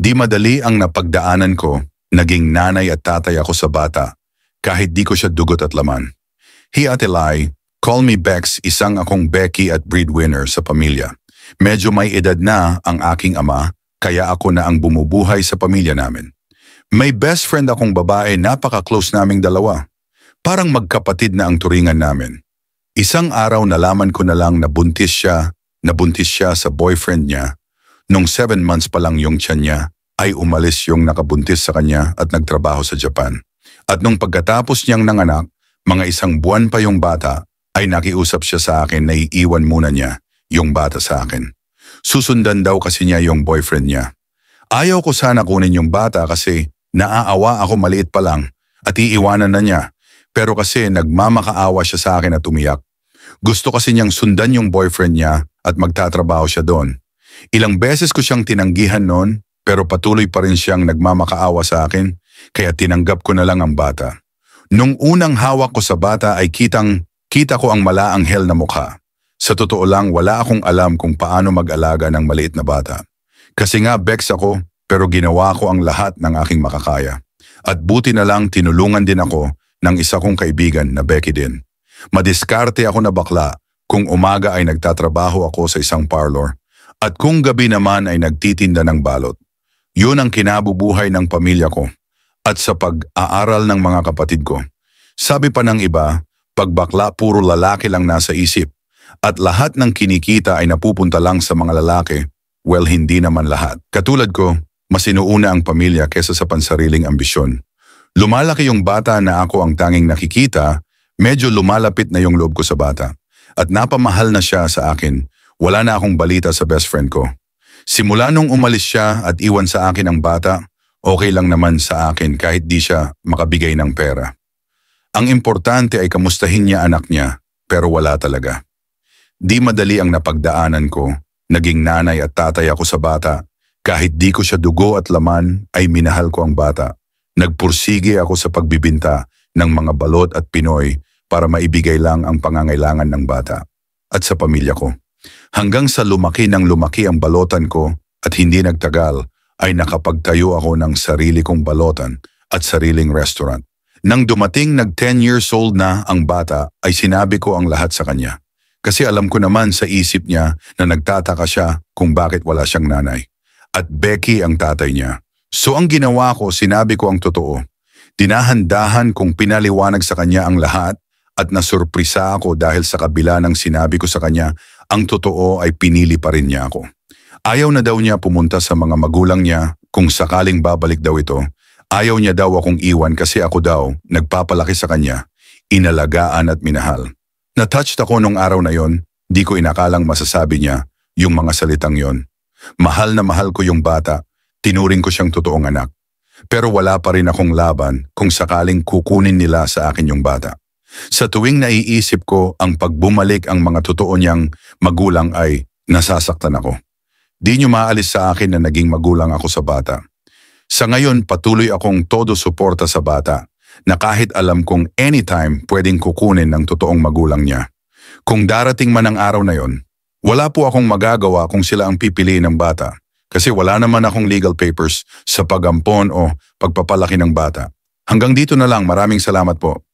Di madali ang napagdaanan ko, naging nanay at tatay ako sa bata, kahit di ko siya dugot at laman. He Ate Lai, call me Bex, isang akong Becky at breadwinner sa pamilya. Medyo may edad na ang aking ama, kaya ako na ang bumubuhay sa pamilya namin. May best friend akong babae, napaka-close naming dalawa. Parang magkapatid na ang turingan namin. Isang araw nalaman ko na lang na buntis siya, nabuntis siya sa boyfriend niya Nung seven months pa lang yung tiyan niya, ay umalis yung nakabuntis sa kanya at nagtrabaho sa Japan. At nung pagkatapos niyang nanganak, mga isang buwan pa yung bata, ay nakiusap siya sa akin na iiwan muna niya yung bata sa akin. Susundan daw kasi niya yung boyfriend niya. Ayaw ko sana kunin yung bata kasi naaawa ako maliit pa lang at iiwanan na niya. Pero kasi nagmamakaawa siya sa akin at umiyak. Gusto kasi niyang sundan yung boyfriend niya at magtatrabaho siya doon. Ilang beses ko siyang tinanggihan noon pero patuloy pa rin siyang nagmamakaawa sa akin kaya tinanggap ko na lang ang bata. Nung unang hawak ko sa bata ay kitang kita ko ang malaanghel na mukha. Sa totoo lang wala akong alam kung paano mag-alaga ng maliit na bata. Kasi nga Bex ako pero ginawa ko ang lahat ng aking makakaya. At buti na lang tinulungan din ako ng isa kong kaibigan na Becky din. Madiskarte ako na bakla kung umaga ay nagtatrabaho ako sa isang parlor at kung gabi naman ay nagtitinda ng balot, yun ang kinabubuhay ng pamilya ko at sa pag-aaral ng mga kapatid ko. Sabi pa ng iba, pagbakla puro lalaki lang nasa isip at lahat ng kinikita ay napupunta lang sa mga lalaki. Well, hindi naman lahat. Katulad ko, masinuuna ang pamilya kesa sa pansariling ambisyon. Lumalaki yung bata na ako ang tanging nakikita, medyo lumalapit na yung loob ko sa bata at napamahal na siya sa akin wala na akong balita sa best friend ko. Simula nung umalis siya at iwan sa akin ang bata, okay lang naman sa akin kahit di siya makabigay ng pera. Ang importante ay kamustahin niya anak niya, pero wala talaga. Di madali ang napagdaanan ko, naging nanay at tatay ako sa bata. Kahit di ko siya dugo at laman, ay minahal ko ang bata. Nagpursige ako sa pagbibinta ng mga balot at Pinoy para maibigay lang ang pangangailangan ng bata at sa pamilya ko hanggang sa lumaki ng lumaki ang balotan ko at hindi nagtagal ay nakapagtayo ako ng sarili kong balotan at sariling restaurant. Nang dumating nag 10 years old na ang bata ay sinabi ko ang lahat sa kanya. Kasi alam ko naman sa isip niya na nagtataka siya kung bakit wala siyang nanay. At Becky ang tatay niya. So ang ginawa ko, sinabi ko ang totoo. Dinahandahan kong pinaliwanag sa kanya ang lahat at nasurprisa ako dahil sa kabila ng sinabi ko sa kanya ang totoo ay pinili pa rin niya ako. Ayaw na daw niya pumunta sa mga magulang niya kung sakaling babalik daw ito. Ayaw niya daw akong iwan kasi ako daw nagpapalaki sa kanya, inalagaan at minahal. Natouched ako nung araw na yon, di ko inakalang masasabi niya yung mga salitang yon. Mahal na mahal ko yung bata, tinuring ko siyang totoong anak. Pero wala pa rin akong laban kung sakaling kukunin nila sa akin yung bata. Sa tuwing naiisip ko ang pagbumalik ang mga totoo niyang magulang ay nasasaktan ako. Di niyo maalis sa akin na naging magulang ako sa bata. Sa ngayon patuloy akong todo suporta sa bata na kahit alam kong anytime pwedeng kukunin ng totoong magulang niya. Kung darating man ang araw na yon, wala po akong magagawa kung sila ang pipiliin ng bata kasi wala naman akong legal papers sa pagampon o pagpapalaki ng bata. Hanggang dito na lang maraming salamat po.